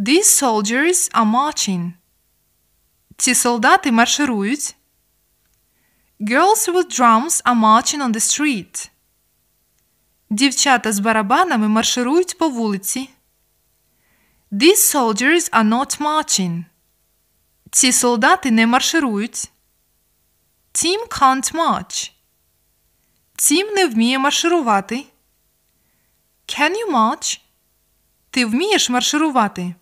These soldiers are marching. Ці солдати марширують. Girls with drums are marching on the street. Дівчата з барабанами марширують по вулиці. These soldiers are not marching. Ці солдати не марширують. Team can't march. Тім не вміє марширувати. Can you march? Ти вмієш марширувати?